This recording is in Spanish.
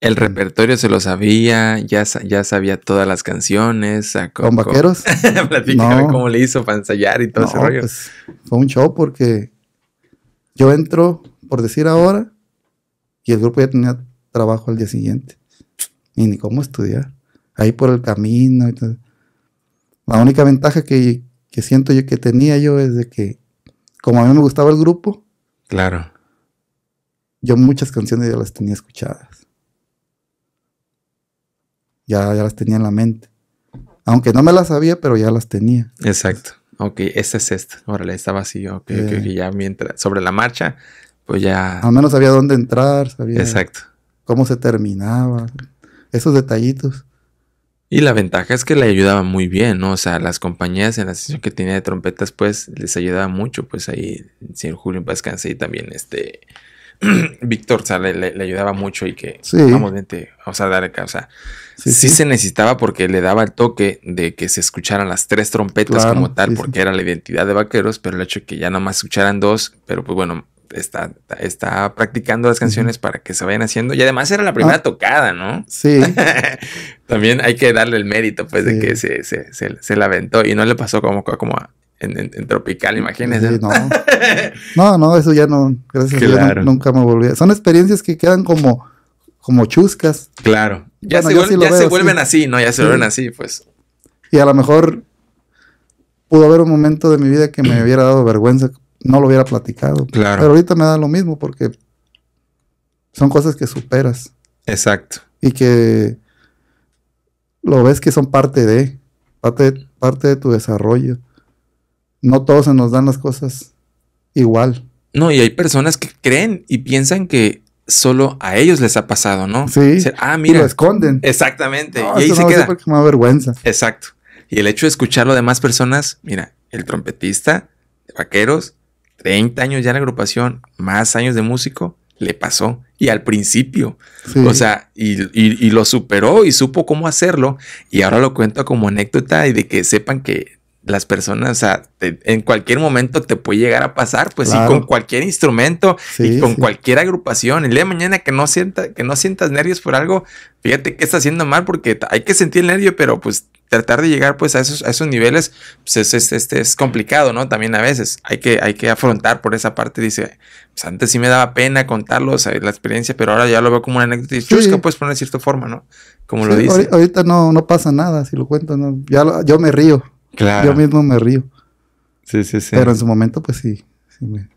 El repertorio se lo sabía, ya, ya sabía todas las canciones. Ah, ¿Con vaqueros? cómo le hizo para ensayar y todo ese rollo. Pues, fue un show porque yo entro, por decir ahora, y el grupo ya tenía trabajo al día siguiente. Y ni cómo estudiar. Ahí por el camino. La única ventaja que, que siento yo que tenía yo es de que, como a mí me gustaba el grupo. Claro. Yo muchas canciones ya las tenía escuchadas ya, ya las tenía en la mente. Aunque no me las sabía, pero ya las tenía. Exacto. Ok, esta es esta. Órale, estaba así. Ok, que eh. ya mientras, sobre la marcha, pues ya. Al menos sabía dónde entrar, sabía. Exacto. Cómo se terminaba, esos detallitos. Y la ventaja es que le ayudaba muy bien, ¿no? O sea, las compañías en la sesión que tenía de trompetas, pues les ayudaba mucho, pues ahí, el señor Julio Pascanse y también este. Víctor le, ayudaba mucho y que vamos, a dar acá. O sea, sí, se necesitaba porque le daba el toque de que se escucharan las tres trompetas como tal, porque era la identidad de vaqueros, pero el hecho de que ya nomás escucharan dos, pero pues bueno, está, está practicando las canciones para que se vayan haciendo. Y además era la primera ah. tocada, ¿no? Sí. También hay que darle el mérito, pues, de que se, se, se, se la aventó y no le pasó como, como a en, tropical, imagínense. no. no. eso ya no, gracias nunca me volví. Son experiencias que quedan como, como chuscas. Claro. Ya, se, vuelven así, ¿no? Ya se vuelven así, pues. Y a lo mejor pudo haber un momento de mi vida que me hubiera dado vergüenza, no lo hubiera platicado. Claro. Pero ahorita me da lo mismo porque son cosas que superas. Exacto. Y que lo ves que son parte de, parte de tu desarrollo no todos se nos dan las cosas igual. No, y hay personas que creen y piensan que solo a ellos les ha pasado, ¿no? Sí. ah, mira. lo esconden. Exactamente. y ahí se queda. vergüenza. Exacto. Y el hecho de escucharlo de más personas, mira, el trompetista Vaqueros, 30 años ya en la agrupación, más años de músico, le pasó. Y al principio, o sea, y, lo superó y supo cómo hacerlo. Y ahora lo cuento como anécdota y de que sepan que las personas, o en cualquier momento te puede llegar a pasar, pues con cualquier instrumento y con cualquier agrupación. Y día de mañana que no, sienta, que no sientas nervios por algo, fíjate que está haciendo mal porque hay que sentir el nervio, pero pues tratar de llegar pues a esos, a esos niveles pues es, es, complicado, ¿no? También a veces hay que, hay que afrontar por esa parte, dice, pues antes sí me daba pena contarlo, o la experiencia, pero ahora ya lo veo como una anécdota y chusca, poner cierta forma, ¿no? Como lo dice. Ahorita no, no pasa nada si lo cuento, no, ya yo me río. Yo mismo me río. Sí, sí, sí. Pero en su momento, pues sí. sí me...